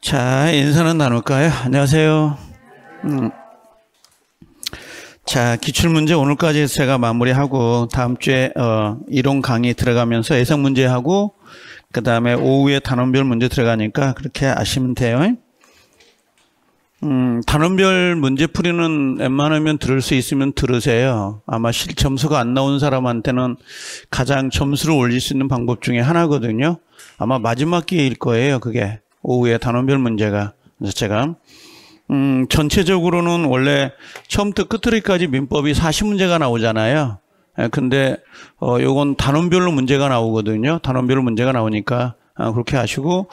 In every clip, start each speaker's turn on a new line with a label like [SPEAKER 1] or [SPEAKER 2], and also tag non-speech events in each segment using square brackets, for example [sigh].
[SPEAKER 1] 자, 인사는 나눌까요? 안녕하세요. 음. 자, 기출문제 오늘까지 제가 마무리하고 다음 주에 어, 이론 강의 들어가면서 예상 문제하고 그 다음에 오후에 단원별 문제 들어가니까 그렇게 아시면 돼요. 음, 단원별 문제 풀이는 웬만하면 들을 수 있으면 들으세요. 아마 실 점수가 안 나온 사람한테는 가장 점수를 올릴 수 있는 방법 중에 하나거든요. 아마 마지막 기회일 거예요, 그게. 오후에 단원별 문제가 제가 음, 전체적으로는 원래 처음부터 끝으로까지 민법이 40문제가 나오잖아요. 예, 근데 어 요건 단원별로 문제가 나오거든요. 단원별로 문제가 나오니까 아, 그렇게 하시고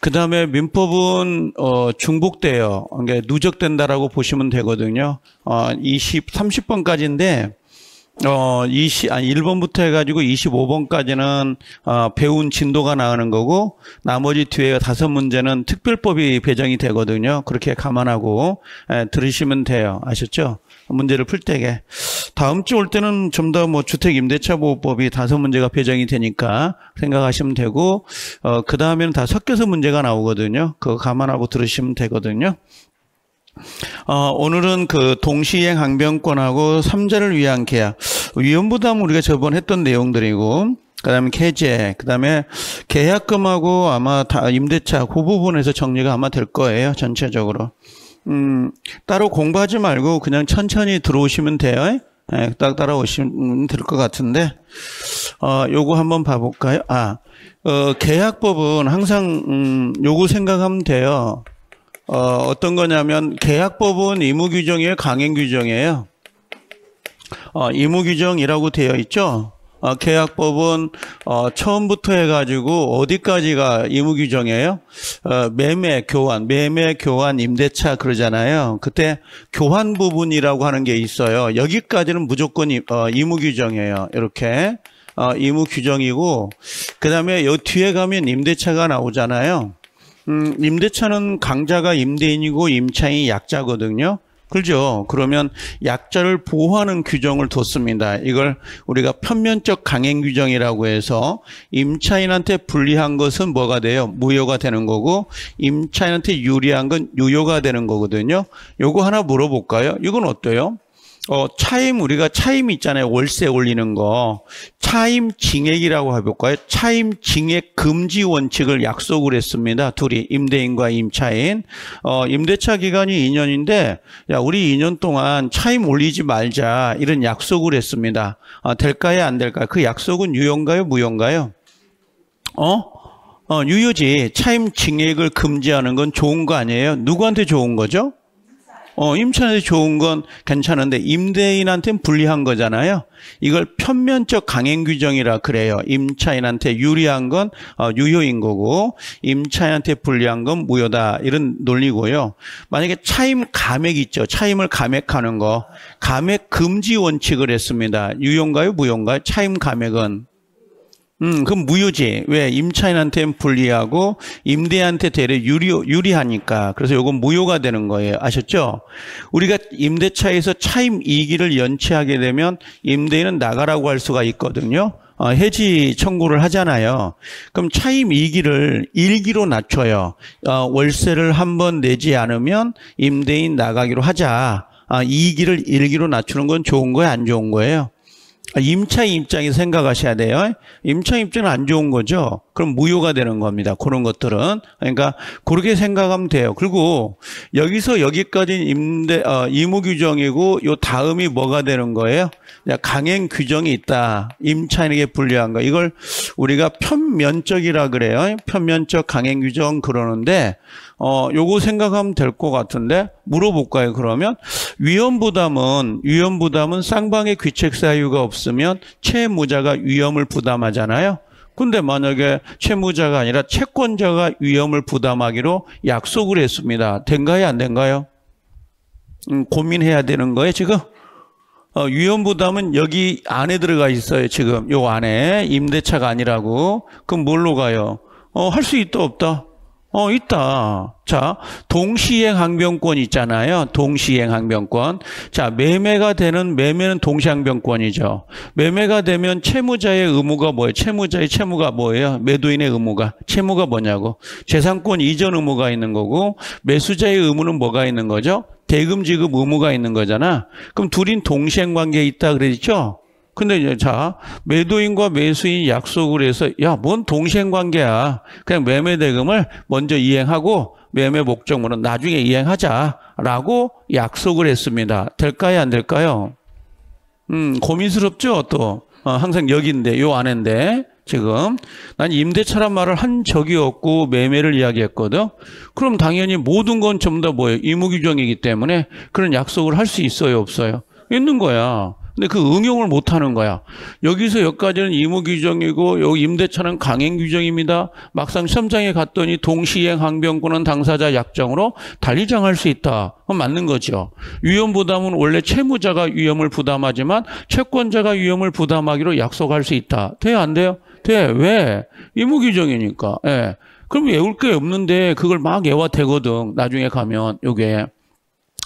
[SPEAKER 1] 그 다음에 민법은 어, 중복돼요. 그러니까 누적된다라고 보시면 되거든요. 어, 20, 30번까지인데 어, 20, 아니, 1번부터 해가지고 25번까지는, 어, 배운 진도가 나오는 거고, 나머지 뒤에 다섯 문제는 특별법이 배정이 되거든요. 그렇게 감안하고, 에, 예, 들으시면 돼요. 아셨죠? 문제를 풀 때게. 다음 주 올 때는 좀 더 뭐 주택 임대차 보호법이 다섯 문제가 배정이 되니까 생각하시면 되고, 어, 그 다음에는 다 섞여서 문제가 나오거든요. 그거 감안하고 들으시면 되거든요. 어, 오늘은 그 동시행 항변권하고 삼자를 위한 계약 위험부담 우리가 저번 했던 내용들이고 그다음에 계제 그다음에 계약금하고 아마 다 임대차 그 부분에서 정리가 아마 될 거예요 전체적으로 음, 따로 공부하지 말고 그냥 천천히 들어오시면 돼요. 예, 딱 따라오시면 될 것 같은데, 어, 요거 한번 봐볼까요? 아, 어, 계약법은 항상, 음, 요거 생각하면 돼요. 어, 어떤 거냐면 계약법은 의무 규정이에요, 강행 규정이에요. 어, 의무 규정이라고 되어 있죠. 어, 계약법은 어, 처음부터 해가지고 어디까지가 의무 규정이에요? 어, 매매, 교환, 매매, 교환, 임대차 그러잖아요. 그때 교환 부분이라고 하는 게 있어요. 여기까지는 무조건 이, 어, 의무 규정이에요. 이렇게 어, 의무 규정이고 그 다음에 요 뒤에 가면 임대차가 나오잖아요. 음, 임대차는 강자가 임대인이고 임차인이 약자거든요. 그죠? 그러면 약자를 보호하는 규정을 뒀습니다. 이걸 우리가 편면적 강행 규정이라고 해서 임차인한테 불리한 것은 뭐가 돼요? 무효가 되는 거고 임차인한테 유리한 건 유효가 되는 거거든요. 요거 하나 물어볼까요? 이건 어때요? 어, 차임 우리가 차임 있잖아요. 월세 올리는 거. 차임 징액이라고 해볼까요? 차임 징액 금지 원칙을 약속을 했습니다. 둘이 임대인과 임차인. 어, 임대차 기간이 2년인데 야, 우리 2년 동안 차임 올리지 말자. 이런 약속을 했습니다. 아, 될까요? 안 될까요? 그 약속은 유효인가요? 무효인가요? 어? 어, 유효지. 차임 징액을 금지하는 건 좋은 거 아니에요? 누구한테 좋은 거죠? 어, 임차인한테 좋은 건 괜찮은데 임대인한테는 불리한 거잖아요. 이걸 편면적 강행 규정이라 그래요. 임차인한테 유리한 건 어, 유효인 거고 임차인한테 불리한 건 무효다 이런 논리고요. 만약에 차임 감액 있죠. 차임을 감액하는 거 감액 금지 원칙을 했습니다. 유용가요 무용가요? 차임 감액은 음, 그럼 무효지. 왜? 임차인한테는 불리하고 임대한테 대려 유리 유리하니까. 그래서 요건 무효가 되는 거예요. 아셨죠? 우리가 임대차에서 차임 이기를 연체하게 되면 임대인은 나가라고 할 수가 있거든요. 어, 해지 청구를 하잖아요. 그럼 차임 이기를일기로 낮춰요. 어, 월세를 한 번 내지 않으면 임대인 나가기로 하자. 아, 이기를일기로 낮추는 건 좋은 거예요? 안 좋은 거예요? 임차 입장이 생각하셔야 돼요. 임차 입장은 안 좋은 거죠. 그럼 무효가 되는 겁니다. 그런 것들은 그러니까 그렇게 생각하면 돼요. 그리고 여기서 여기까지 임대 어, 의무 규정이고 요 다음이 뭐가 되는 거예요? 강행 규정이 있다. 임차인에게 불리한 거. 이걸 우리가 편면적이라 그래요. 편면적 강행 규정 그러는데 어, 요거 생각하면 될 것 같은데 물어볼까요? 그러면 위험 부담은 위험 부담은 쌍방의 귀책 사유가 없으면 채무자가 위험을 부담하잖아요. 근데 만약에 채무자가 아니라 채권자가 위험을 부담하기로 약속을 했습니다. 된가요? 안 된가요? 음, 고민해야 되는 거예요, 지금? 어, 위험 부담은 여기 안에 들어가 있어요, 지금. 요 안에. 임대차가 아니라고. 그럼 뭘로 가요? 어, 할 수 있다, 없다? 어, 있다. 자, 동시행 항변권 있잖아요. 동시행 항변권. 자, 매매가 되는 매매는 동시 항변권이죠. 매매가 되면 채무자의 의무가 뭐예요? 채무자의 채무가 뭐예요? 매도인의 의무가. 채무가 뭐냐고. 재산권 이전 의무가 있는 거고 매수자의 의무는 뭐가 있는 거죠? 대금 지급 의무가 있는 거잖아. 그럼 둘인 동시행 관계에 있다 그랬죠? 근데 이제 자 매도인과 매수인 약속을 해서 야 뭔 동생 관계야 그냥 매매 대금을 먼저 이행하고 매매 목적물은 나중에 이행하자라고 약속을 했습니다. 될까요 안 될까요? 음 고민스럽죠 또 어, 항상 여기인데 요 안인데 지금 난 임대차란 말을 한 적이 없고 매매를 이야기했거든. 그럼 당연히 모든 건 전부 다 뭐예요? 의무규정이기 때문에 그런 약속을 할 수 있어요 없어요? 있는 거야. 근데 그 응용을 못 하는 거야. 여기서 여기까지는 의무 규정이고 여기 임대차는 강행 규정입니다. 막상 시험장에 갔더니 동시행 항변권은 당사자 약정으로 달리 정할 수 있다. 그건 맞는 거죠. 위험 부담은 원래 채무자가 위험을 부담하지만 채권자가 위험을 부담하기로 약속할 수 있다. 돼요, 안 돼요? 돼. 왜? 의무 규정이니까. 예. 그럼 외울 게 없는데 그걸 막 외화 되거든. 나중에 가면 요게.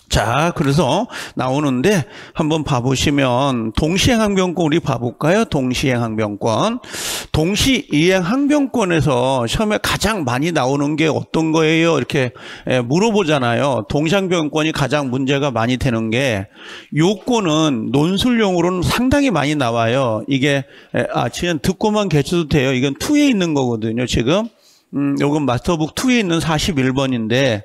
[SPEAKER 1] 자, 그래서 나오는데 한번 봐보시면 동시행 항병권 우리 봐볼까요? 동시행 항병권. 동시이행 항병권에서 처음에 가장 많이 나오는 게 어떤 거예요? 이렇게 예, 물어보잖아요. 동시항병권이 가장 문제가 많이 되는 게 요건은 논술용으로는 상당히 많이 나와요. 이게 예, 아, 지금 듣고만 계셔도 돼요. 이건 투에 있는 거거든요, 지금. 음, 요건 마스터북 2에 있는 41번인데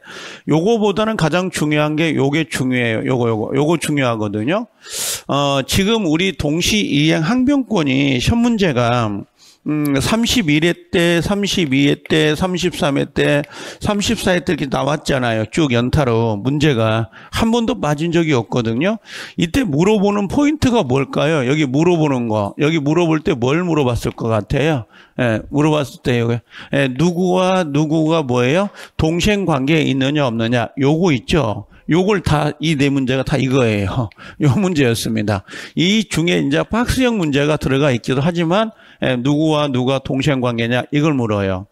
[SPEAKER 1] 요거보다는 가장 중요한 게 요게 중요해요. 요거 요거 요거 중요하거든요. 어, 지금 우리 동시 이행 항변권이 첫 문제가 음, 31회 때, 32회 때, 33회 때, 34회 때 이렇게 나왔잖아요. 쭉 연타로 문제가 한 번도 빠진 적이 없거든요. 이때 물어보는 포인트가 뭘까요? 여기 물어보는 거. 여기 물어볼 때 뭘 물어봤을 것 같아요? 예, 물어봤을 때 여기 예, 누구와 누구가 뭐예요? 동생 관계에 있느냐 없느냐. 요거 있죠. 요걸 다 이 네 문제가 다 이거예요. [laughs] 요 문제였습니다. 이 중에 이제 박스형 문제가 들어가 있기도 하지만 예, 누구와 누가 동시행 관계냐 이걸 물어요.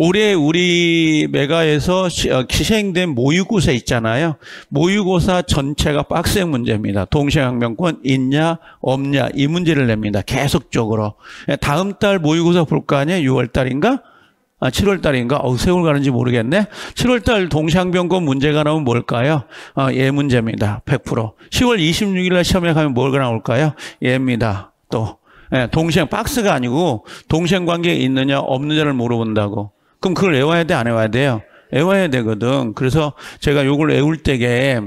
[SPEAKER 1] 올해 우리 메가에서 시행된 어, 모의고사 있잖아요. 모의고사 전체가 빡센 문제입니다. 동시항명권 있냐 없냐 이 문제를 냅니다. 계속적으로. 예, 다음 달 모의고사 볼 거 아니에요? 6월 달인가? 아, 7월 달인가? 어 세월 가는지 모르겠네. 7월 달 동시항변권 문제가 나오면 뭘까요? 아, 예 문제입니다. 100%. 10월 26일 날 시험에 가면 뭘가 나올까요? 예입니다. 또 예, 동생 박스가 아니고 동생 관계에 있느냐 없느냐를 물어본다고. 그럼 그걸 외워야 돼 안 외워야 돼요? 외워야 되거든. 그래서 제가 요걸 외울 때게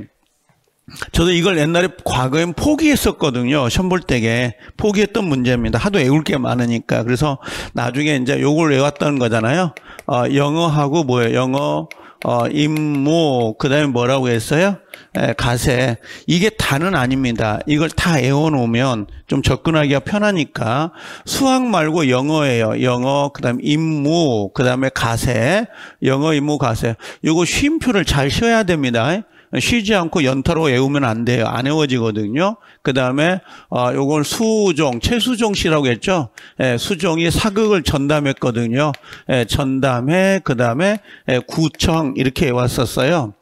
[SPEAKER 1] 저도 이걸 옛날에 과거엔 포기했었거든요. 시험 볼 때게 포기했던 문제입니다. 하도 외울 게 많으니까. 그래서 나중에 이제 요걸 외웠던 거잖아요. 어, 영어하고 뭐예요? 영어 어, 임무, 그 다음에 뭐라고 했어요? 에, 가세. 이게 다는 아닙니다. 이걸 다 외워놓으면 좀 접근하기가 편하니까 수학 말고 영어예요. 영어, 그 다음에 임무, 그 다음에 가세. 영어, 임무, 가세. 요거 쉼표를 잘 쉬어야 됩니다. 쉬지 않고 연타로 외우면 안 돼요. 안 외워지거든요. 그 다음에 어, 요건 수종, 최수종 씨라고 했죠. 예, 수종이 사극을 전담했거든요. 예, 전담해, 그 다음에 예, 구청 이렇게 왔었어요.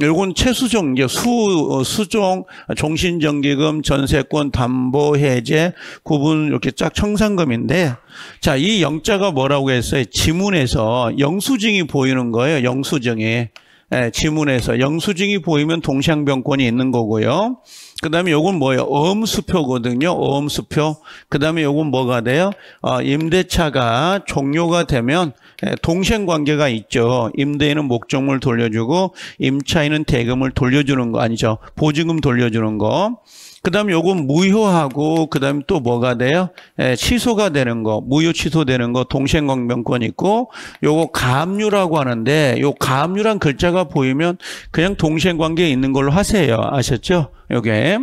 [SPEAKER 1] 요건 최수종, 이제 수, 어, 수종, 종신정기금, 전세권, 담보, 해제, 구분, 이렇게 쫙 청산금인데, 자, 이 영자가 뭐라고 했어요? 지문에서 영수증이 보이는 거예요, 영수증이. 예, 지문에서 영수증이 보이면 동시병권이 있는 거고요. 그 다음에 요건 뭐예요? 어음수표거든요. 어음수표. 그 다음에 요건 뭐가 돼요? 어, 임대차가 종료가 되면 예, 동생관계가 있죠. 임대인은 목적물 돌려주고 임차인은 대금을 돌려주는 거 아니죠. 보증금 돌려주는 거. 그다음에 요건 무효하고 그다음에 또 뭐가 돼요? 예, 취소가 되는 거, 무효 취소되는 거 동시행명권 있고 요거 가압류라고 하는데 요 가압류란 글자가 보이면 그냥 동시행관계에 있는 걸로 하세요. 아셨죠? 요게.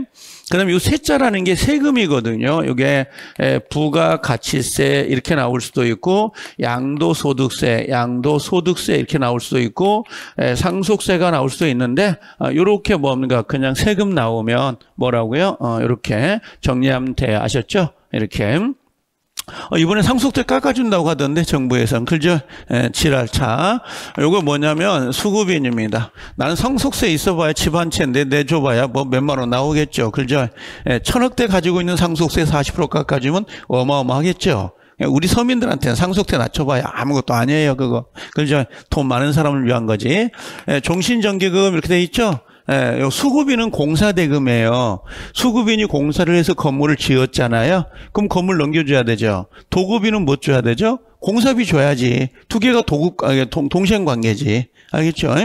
[SPEAKER 1] 그다음에 이 세자라는 게 세금이거든요. 요게 부가 가치세 이렇게 나올 수도 있고 양도소득세, 양도소득세 이렇게 나올 수도 있고 상속세가 나올 수도 있는데 어, 요렇게 뭔가 그냥 세금 나오면 뭐라고요? 어, 요렇게 정리하면 돼. 아셨죠? 이렇게. 어, 이번에 상속세 깎아준다고 하던데 정부에서는 그죠? 예, 지랄차. 요거 뭐냐면 수급인입니다. 나는 상속세 있어봐야 집 한 채인데 내줘봐야 뭐 몇만 원 나오겠죠. 그죠? 예, 천억대 가지고 있는 상속세 40% 깎아주면 어마어마하겠죠. 예, 우리 서민들한테는 상속세 낮춰봐야 아무것도 아니에요 그거 그죠 돈 많은 사람을 위한 거지 예, 종신전기금 이렇게 돼 있죠 예, 수급인은 공사 대금이에요. 수급인이 공사를 해서 건물을 지었잖아요. 그럼 건물 넘겨줘야 되죠. 도급인은 못 줘야 되죠. 공사비 줘야지. 두 개가 도급 아, 동, 동생 관계지. 알겠죠?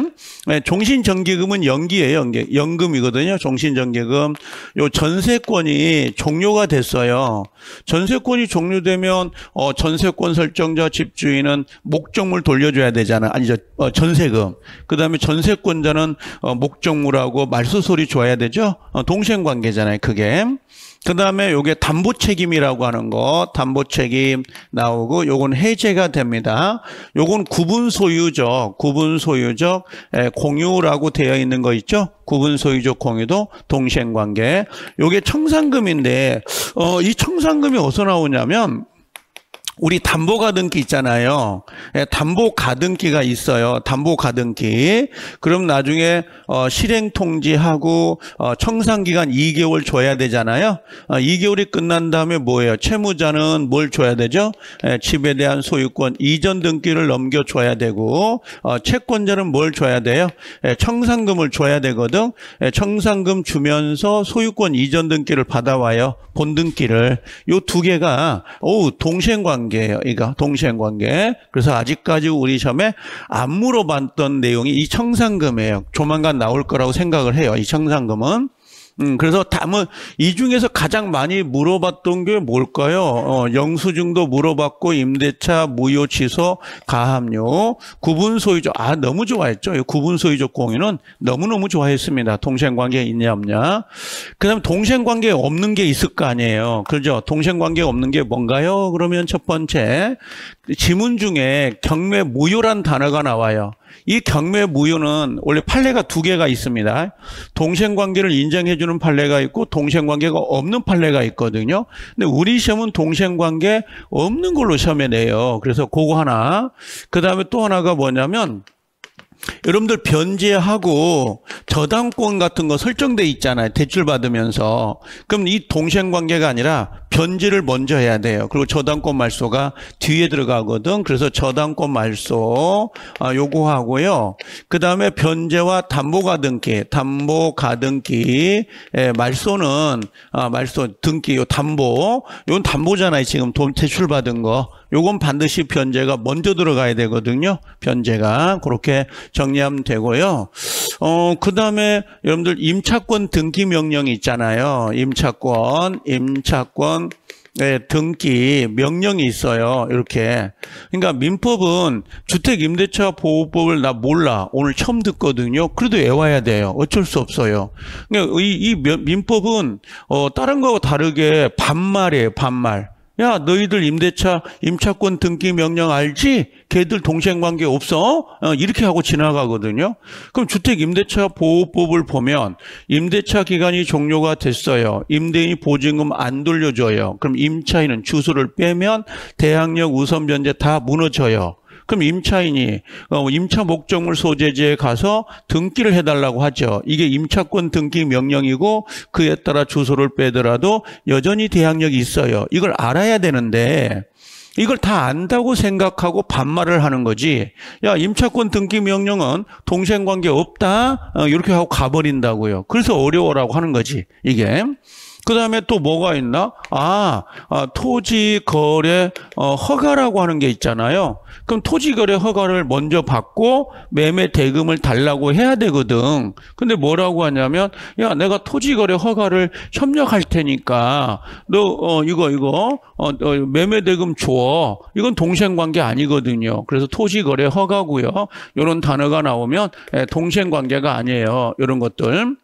[SPEAKER 1] 예, 종신정기금은 연기예요. 연기. 연금이거든요. 종신정기금. 요 전세권이 종료가 됐어요. 전세권이 종료되면 어, 전세권 설정자 집주인은 목적물 돌려줘야 되잖아. 아니죠. 어, 전세금. 그다음에 전세권자는 어, 목적물하고 말소소리 줘야 되죠. 어, 동생 관계잖아요. 그게. 그 다음에 요게 담보 책임이라고 하는 거, 담보 책임 나오고, 요건 해제가 됩니다. 요건 구분 소유적, 구분 예, 소유적 공유라고 되어 있는 거 있죠? 구분 소유적 공유도 동시행 관계. 요게 청산금인데, 어, 이 청산금이 어디서 나오냐면, 우리 담보 가등기 있잖아요. 예, 담보 가등기가 있어요. 담보 가등기. 그럼 나중에 어, 실행 통지하고 어, 청산 기간 2개월 줘야 되잖아요. 어, 2개월이 끝난 다음에 뭐예요? 채무자는 뭘 줘야 되죠? 에, 예, 집에 대한 소유권 이전 등기를 넘겨 줘야 되고 어, 채권자는 뭘 줘야 돼요? 에, 예, 청산금을 줘야 되거든. 에, 청산금 주면서 소유권 이전 등기를 받아와요. 본 등기를. 요 두 개가 오 동생 관계 관계예요. 이거 그러니까 동시행 관계. 그래서 아직까지 우리 시험에 안 물어봤던 내용이 이 청산금이에요. 조만간 나올 거라고 생각을 해요. 이 청산금은 음, 그래서 다음은 이 중에서 가장 많이 물어봤던 게 뭘까요? 어, 영수증도 물어봤고 임대차 무효 취소 가압류 구분 소유조 아 너무 좋아했죠. 이 구분 소유조 공인은 너무 너무 좋아했습니다. 동생 관계 있냐 없냐. 그다음 동생 관계 없는 게 있을 거 아니에요. 그죠? 동생 관계 없는 게 뭔가요? 그러면 첫 번째 지문 중에 경매 무효란 단어가 나와요. 이 경매 무효는 원래 판례가 두 개가 있습니다. 동생 관계를 인정해주는 판례가 있고 동생 관계가 없는 판례가 있거든요. 근데 우리 시험은 동생 관계 없는 걸로 시험에 내요. 그래서 그거 하나. 그 다음에 또 하나가 뭐냐면 여러분들 변제하고 저당권 같은 거 설정돼 있잖아요. 대출 받으면서. 그럼 이 동생 관계가 아니라 변제를 먼저 해야 돼요. 그리고 저당권 말소가 뒤에 들어가거든. 그래서 저당권 말소 아, 요구 하고요. 그 다음에 변제와 담보가등기, 담보가등기 예, 말소는 아, 말소 등기 요 담보, 요건 담보잖아요. 지금 돈 대출 받은 거. 요건 반드시 변제가 먼저 들어가야 되거든요. 변제가 그렇게 정리하면 되고요. 어, 그다음에 여러분들 임차권 등기 명령이 있잖아요. 임차권, 임차권 네, 등기 명령이 있어요. 이렇게. 그러니까 민법은 주택임대차보호법을 나 몰라. 오늘 처음 듣거든요. 그래도 외워야 돼요. 어쩔 수 없어요. 그러니까 이, 이 민법은 어, 다른 거하고 다르게 반말이에요. 반말. 야, 너희들 임대차, 임차권 등기 명령 알지? 걔들 동생 관계 없어? 어, 이렇게 하고 지나가거든요. 그럼 주택임대차보호법을 보면 임대차 기간이 종료가 됐어요. 임대인이 보증금 안 돌려줘요. 그럼 임차인은 주소를 빼면 대항력 우선변제 다 무너져요. 그럼 임차인이 어, 임차 목적물 소재지에 가서 등기를 해달라고 하죠. 이게 임차권 등기 명령이고 그에 따라 주소를 빼더라도 여전히 대항력이 있어요. 이걸 알아야 되는데 이걸 다 안다고 생각하고 반말을 하는 거지. 야, 임차권 등기 명령은 동생 관계 없다? 어, 이렇게 하고 가버린다고요. 그래서 어려워라고 하는 거지, 이게. 그 다음에 또 뭐가 있나? 아, 아, 토지 거래 어, 허가라고 하는 게 있잖아요. 그럼 토지거래 허가를 먼저 받고 매매 대금을 달라고 해야 되거든. 근데 뭐라고 하냐면 야 내가 토지거래 허가를 협력할 테니까 너 어, 이거 이거 어, 어, 매매 대금 줘. 이건 동생 관계 아니거든요. 그래서 토지거래 허가고요. 이런 단어가 나오면 예, 동생 관계가 아니에요. 이런 것들.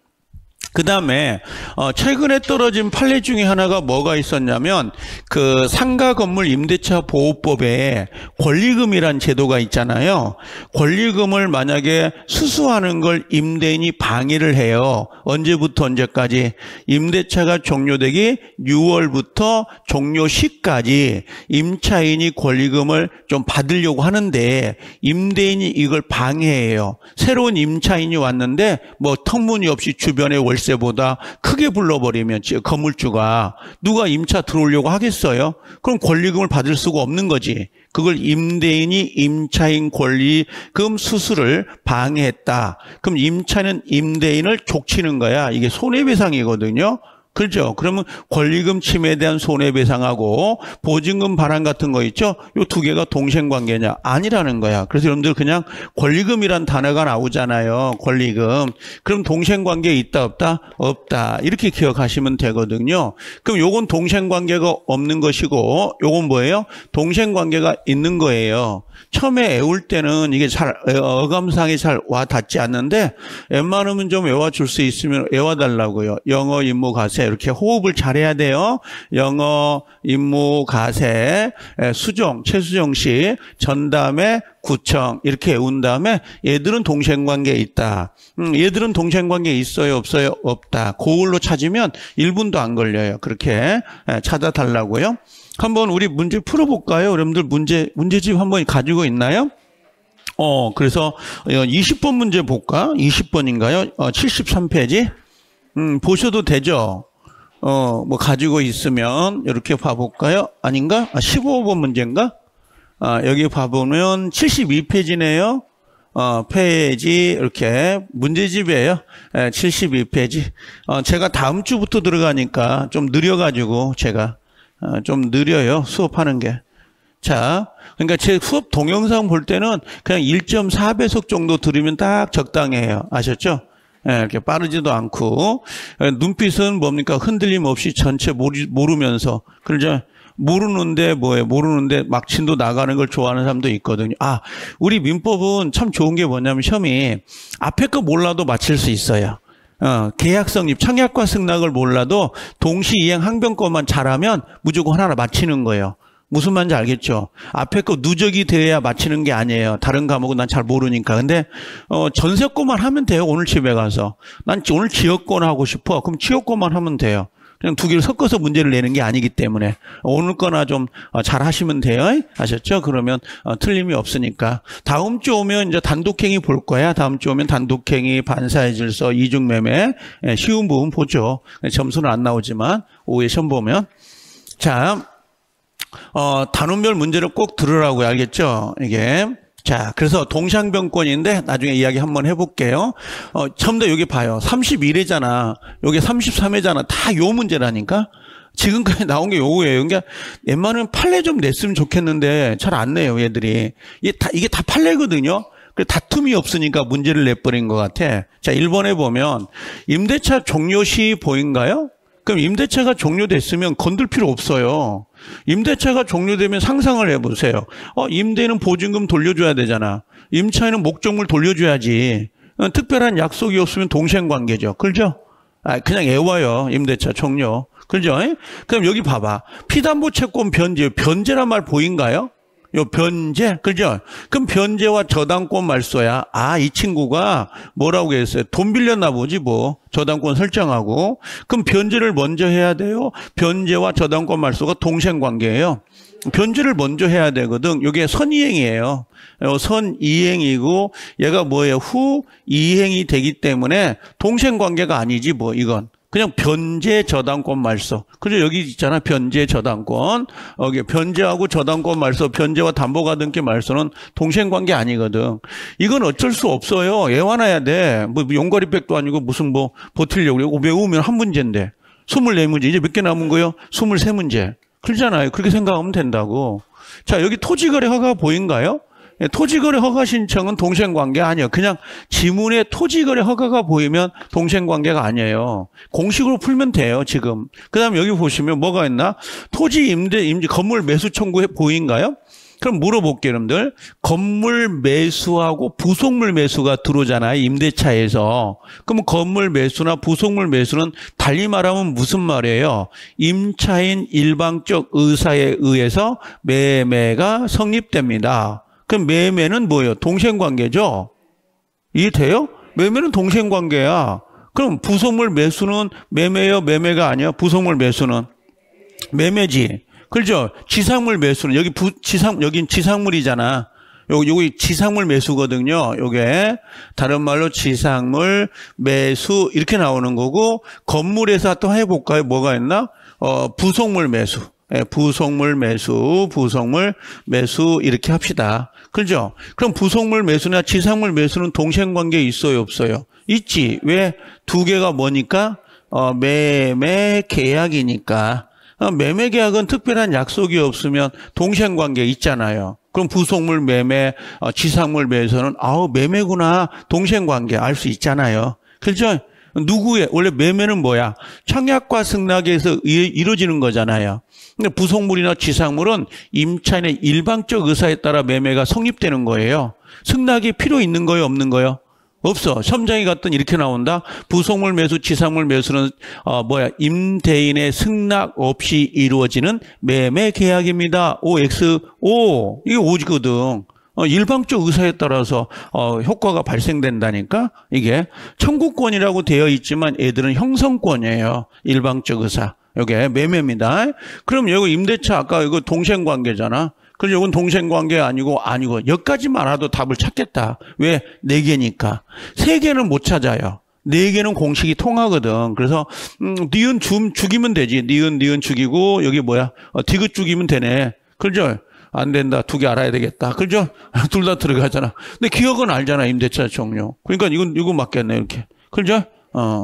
[SPEAKER 1] 그 다음에 어 최근에 떨어진 판례 중에 하나가 뭐가 있었냐면 그 상가 건물 임대차 보호법에 권리금이란 제도가 있잖아요. 권리금을 만약에 수수하는 걸 임대인이 방해를 해요. 언제부터 언제까지 임대차가 종료되기 6월부터 종료 시까지 임차인이 권리금을 좀 받으려고 하는데 임대인이 이걸 방해해요. 새로운 임차인이 왔는데 뭐 턱무니없이 주변에 월 월세보다 크게 불러버리면 건물주가 누가 임차 들어오려고 하겠어요? 그럼 권리금을 받을 수가 없는 거지. 그걸 임대인이 임차인 권리금 수수를 방해했다. 그럼 임차는 임대인을 족치는 거야. 이게 손해배상이거든요. 그죠? 렇 그러면 권리금 침해에 대한 손해배상하고 보증금 반환 같은 거 있죠? 요 두 개가 동생 관계냐? 아니라는 거야. 그래서 여러분들 그냥 권리금이란 단어가 나오잖아요. 권리금. 그럼 동생 관계 있다 없다? 없다. 이렇게 기억하시면 되거든요. 그럼 요건 동생 관계가 없는 것이고 요건 뭐예요? 동생 관계가 있는 거예요. 처음에 애울 때는 이게 잘 어, 어감상이 잘 와 닿지 않는데 웬만하면 좀 외워줄 수 있으면 외워달라고요. 영어, 인모, 가세 전 이렇게 호흡을 잘해야 돼요. 영어, 임무, 가세, 수종, 최수종 씨, 전담에 구청 이렇게 온 다음에 얘들은 동생 관계에 있다. 음, 얘들은 동생 관계에 있어요, 없어요, 없다. 고울로 찾으면 1분도 안 걸려요. 그렇게 찾아달라고요. 한번 우리 문제 풀어볼까요? 여러분들 문제 문제집 한번 가지고 있나요? 어, 그래서 20번 어, 문제 볼까? 20번인가요? 어, 73페이지. 음, 보셔도 되죠. 어, 뭐 가지고 있으면 이렇게 봐볼까요? 아닌가? 아, 15번 문제인가? 아, 여기 봐보면 72페이지네요. 어, 페이지 이렇게 문제집이에요. 에, 예, 72페이지. 어, 제가 다음 주부터 들어가니까 좀 느려가지고 제가 어, 좀 느려요. 수업하는 게. 자, 그러니까 제 수업 동영상 볼 때는 그냥 1.4배속 정도 들으면 딱 적당해요. 아셨죠? 예, 이렇게 빠르지도 않고 예, 눈빛은 뭡니까 흔들림 없이 전체 모르, 모르면서 그러죠 모르는데 뭐예요? 모르는데 막친도 나가는 걸 좋아하는 사람도 있거든요. 아, 우리 민법은 참 좋은 게 뭐냐면 시험이 앞에 거 몰라도 맞힐 수 있어요. 어, 계약 성립, 청약과 승낙을 몰라도 동시 이행 항변권만 잘하면 무조건 하나 맞히는 거예요. 무슨 말인지 알겠죠? 앞에 거 누적이 돼야 맞히는 게 아니에요. 다른 과목은 난 잘 모르니까. 근데 어, 전세권만 하면 돼요. 오늘 집에 가서. 난 오늘 지역권 하고 싶어. 그럼 지역권만 하면 돼요. 그냥 두 개를 섞어서 문제를 내는 게 아니기 때문에 오늘 거나 좀잘 어, 하시면 돼요. 아셨죠? 그러면 어, 틀림이 없으니까 다음 주 오면 이제 단독행위 볼 거야. 다음 주 오면 단독행위, 반사의 질서, 이중매매 예, 쉬운 부분 보죠. 점수는 안 나오지만 오후에 시험 보면 자 어, 단원별 문제를 꼭 들으라고요. 알겠죠? 이게. 자, 그래서 동상병권인데 나중에 이야기 한번 해볼게요. 어, 처음부터 여기 봐요. 31회잖아. 여기 33회잖아. 다 요 문제라니까? 지금까지 나온 게 요거예요. 그러니까 웬만하면 판례 좀 냈으면 좋겠는데 잘 안 내요, 얘들이. 이게 다, 이게 다 판례거든요? 그 다툼이 없으니까 문제를 내버린 것 같아. 자, 1번에 보면 임대차 종료 시 보인가요? 그럼 임대차가 종료됐으면 건들 필요 없어요. 임대차가 종료되면 상상을 해보세요. 어, 임대는 보증금 돌려줘야 되잖아. 임차인은 목적물 돌려줘야지. 어, 특별한 약속이 없으면 동생 관계죠. 그죠? 아, 그냥 애워요. 임대차 종료. 그죠? 그럼 여기 봐봐. 피담보 채권 변제, 변제란 말 보인가요? 요 변제 그죠? 그럼 변제와 저당권 말소야. 아이 친구가 뭐라고 했어요? 돈 빌렸나 보지 뭐 저당권 설정하고 그럼 변제를 먼저 해야 돼요. 변제와 저당권 말소가 동생 관계예요. 변제를 먼저 해야 되거든. 이게 선이행이에요. 선이행이고 얘가 뭐예요? 후이행이 되기 때문에 동생 관계가 아니지 뭐 이건. 그냥 변제 저당권 말소. 그죠 여기 있잖아. 변제 저당권. 여 변제하고 저당권 말소, 변제와 담보가 등기 말소는 동생 관계 아니거든. 이건 어쩔 수 없어요. 애완해야 돼. 뭐, 뭐 용가리백도 아니고 무슨 뭐 버틸려고 외우면 한 문제인데. 24문제. 이제 몇 개 남은 거예요? 23문제. 그러잖아요. 그렇게 생각하면 된다고. 자, 여기 토지거래 허가 보인가요? 예, 토지거래 허가 신청은 동생관계 아니에요. 그냥 지문에 토지거래 허가가 보이면 동생관계가 아니에요. 공식으로 풀면 돼요. 지금. 그다음 여기 보시면 뭐가 있나? 토지 임대 임대 건물 매수 청구에 보인가요? 그럼 물어볼게요, 여러분들. 건물 매수하고 부속물 매수가 들어오잖아요, 임대차에서. 그럼 건물 매수나 부속물 매수는 달리 말하면 무슨 말이에요? 임차인 일방적 의사에 의해서 매매가 성립됩니다. 그럼 매매는 뭐예요? 동생 관계죠? 이해돼요? 매매는 동생 관계야. 그럼 부속물 매수는 매매요? 매매가 아니야? 부속물 매수는? 매매지. 그죠 지상물 매수는 여기 부, 지상 여긴 지상물이잖아. 요 요기 지상물 매수거든요. 요게 다른 말로 지상물 매수 이렇게 나오는 거고 건물에서 또 해볼까요? 뭐가 있나? 어 부속물 매수. 예, 부속물 매수, 부속물 매수 이렇게 합시다. 그죠? 그럼 부속물 매수나 지상물 매수는 동생 관계 있어요, 없어요? 있지. 왜? 두 개가 뭐니까? 어, 매매 계약이니까. 어, 매매 계약은 특별한 약속이 없으면 동생 관계 있잖아요. 그럼 부속물 매매, 어, 지상물 매수는 아우 매매구나 동생 관계 알 수 있잖아요. 그죠? 누구의 원래 매매는 뭐야? 청약과 승낙에서 이루어지는 거잖아요. 근데 부속물이나 지상물은 임차인의 일방적 의사에 따라 매매가 성립되는 거예요. 승낙이 필요 있는 거예요, 없는 거예요? 없어. 섬장이갔든 이렇게 나온다. 부속물 매수, 지상물 매수는 어, 뭐야 임대인의 승낙 없이 이루어지는 매매 계약입니다. OXO 이게 오지거든. 어, 일방적 의사에 따라서 어, 효과가 발생된다니까 이게 청구권이라고 되어 있지만 애들은 형성권이에요. 일방적 의사. 이게 매매입니다. 그럼 여기 임대차 아까 이거 동생 관계잖아. 그럼 이건 동생 관계 아니고 아니고 여기까지만 알아도 답을 찾겠다. 왜? 네 개니까. 세 개는 못 찾아요. 네 개는 공식이 통하거든. 그래서 음, 니은 줌 죽이면 되지. 니은 니은 죽이고 여기 뭐야? 어, 디귿 죽이면 되네. 그죠? 안 된다. 두 개 알아야 되겠다. 그죠? [laughs] 둘 다 들어가잖아. 근데 기억은 알잖아. 임대차 종료. 그러니까 이건 이거 맞겠네. 이렇게. 그죠? 어.